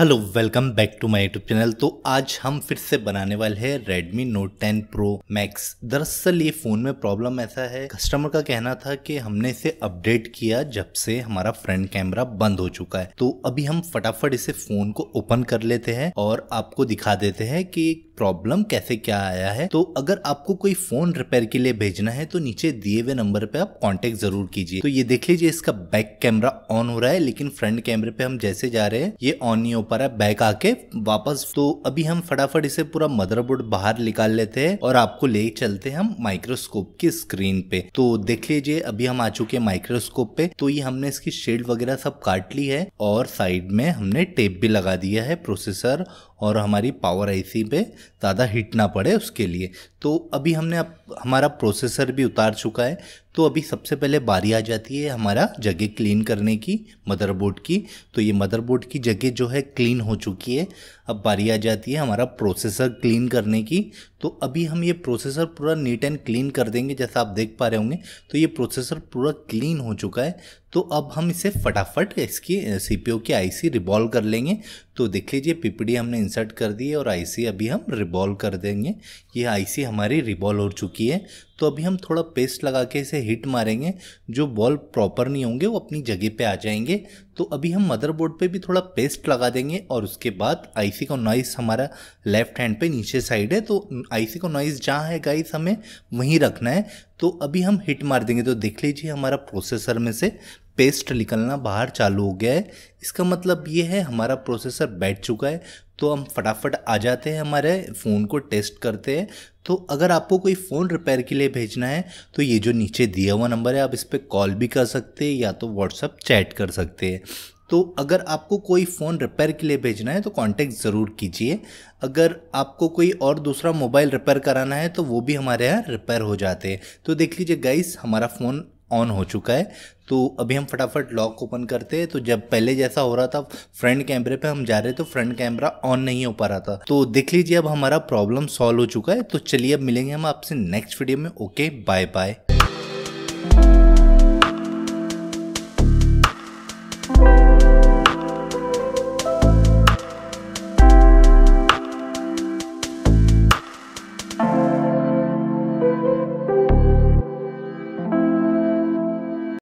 hello welcome back to my YouTube channel तो आज हम फिर से बनाने वाले हैं Redmi note ten pro max दरअसल ये फ़ोन में प्रॉब्लम ऐसा है कस्टमर का कहना था कि हमने इसे अपडेट किया जब से हमारा फ्रंट कैमरा बंद हो चुका है तो अभी हम फटाफट इसे फ़ोन को ओपन कर लेते हैं और आपको दिखा देते हैं कि प्रॉब्लम कैसे क्या आया है तो अगर आपको कोई फोन रिपेयर के लिए भेजना है तो नीचे दिए हुए नंबर पे आप कॉन्टेक्ट जरूर कीजिए तो ये देख लीजिए इसका बैक कैमरा ऑन हो रहा है लेकिन फ्रंट कैमरे पे हम जैसे जा रहे हैं ये ऑन नहीं हो पा रहा है बैक आके वापस तो अभी हम फटाफट इसे पूरा मदरबोर्ड बाहर निकाल लेते हैं और आपको ले चलते हैं हम माइक्रोस्कोप की स्क्रीन पे तो देख लीजिए अभी हम आ चुके हैं माइक्रोस्कोप पे तो ये हमने इसकी शेड वगैरह सब काट ली है और साइड में हमने टेप भी लगा दिया है प्रोसेसर और हमारी पावर आईसी पे ज़्यादा हिट ना पड़े उसके लिए तो अभी हमने अब हमारा प्रोसेसर भी उतार चुका है तो अभी सबसे पहले बारी आ जाती है हमारा जगह क्लीन करने की मदरबोर्ड की तो ये मदरबोर्ड की जगह जो है क्लीन हो चुकी है अब बारी आ जाती है हमारा प्रोसेसर क्लीन करने की तो अभी हम ये प्रोसेसर पूरा नीट एंड क्लीन कर देंगे जैसा आप देख पा रहे होंगे तो ये प्रोसेसर पूरा क्लीन हो चुका है तो अब हम इसे फटाफट इसकी सी पी की आईसी रिबॉल्व कर लेंगे तो देख लीजिए पिपड़ी हमने इंसर्ट कर दी है और आईसी अभी हम रिबॉल्व कर देंगे ये आईसी हमारी रिबॉल्व हो चुकी है तो अभी हम थोड़ा पेस्ट लगा के इसे ऐसे हिट मारेंगे जो बॉल प्रॉपर नहीं होंगे वो अपनी जगह पे आ जाएंगे तो अभी हम मदरबोर्ड पे भी थोड़ा पेस्ट लगा देंगे और उसके बाद आईसी का नॉइस हमारा लेफ्ट हैंड पे नीचे साइड है तो आईसी का नॉइस जहाँ है गाइस हमें वहीं रखना है तो अभी हम हिट मार देंगे तो देख लीजिए हमारा प्रोसेसर में से पेस्ट निकलना बाहर चालू हो गया है इसका मतलब ये है हमारा प्रोसेसर बैठ चुका है तो हम फटाफट आ जाते हैं हमारे फ़ोन को टेस्ट करते हैं तो अगर आपको कोई फ़ोन रिपेयर के लिए भेजना है तो ये जो नीचे दिया हुआ नंबर है आप इस पर कॉल भी कर सकते हैं या तो व्हाट्सअप चैट कर सकते हैं तो अगर आपको कोई फ़ोन रिपेयर के लिए भेजना है तो कांटेक्ट ज़रूर कीजिए अगर आपको कोई और दूसरा मोबाइल रिपेयर कराना है तो वो भी हमारे यहाँ रिपेयर हो जाते हैं तो देख लीजिए गाइस हमारा फ़ोन ऑन हो चुका है तो अभी हम फटाफट लॉक ओपन करते हैं तो जब पहले जैसा हो रहा था फ्रंट कैमरे पे हम जा रहे तो फ्रंट कैमरा ऑन नहीं हो पा रहा था तो देख लीजिए अब हमारा प्रॉब्लम सॉल्व हो चुका है तो चलिए अब मिलेंगे हम आपसे नेक्स्ट वीडियो में ओके बाय बाय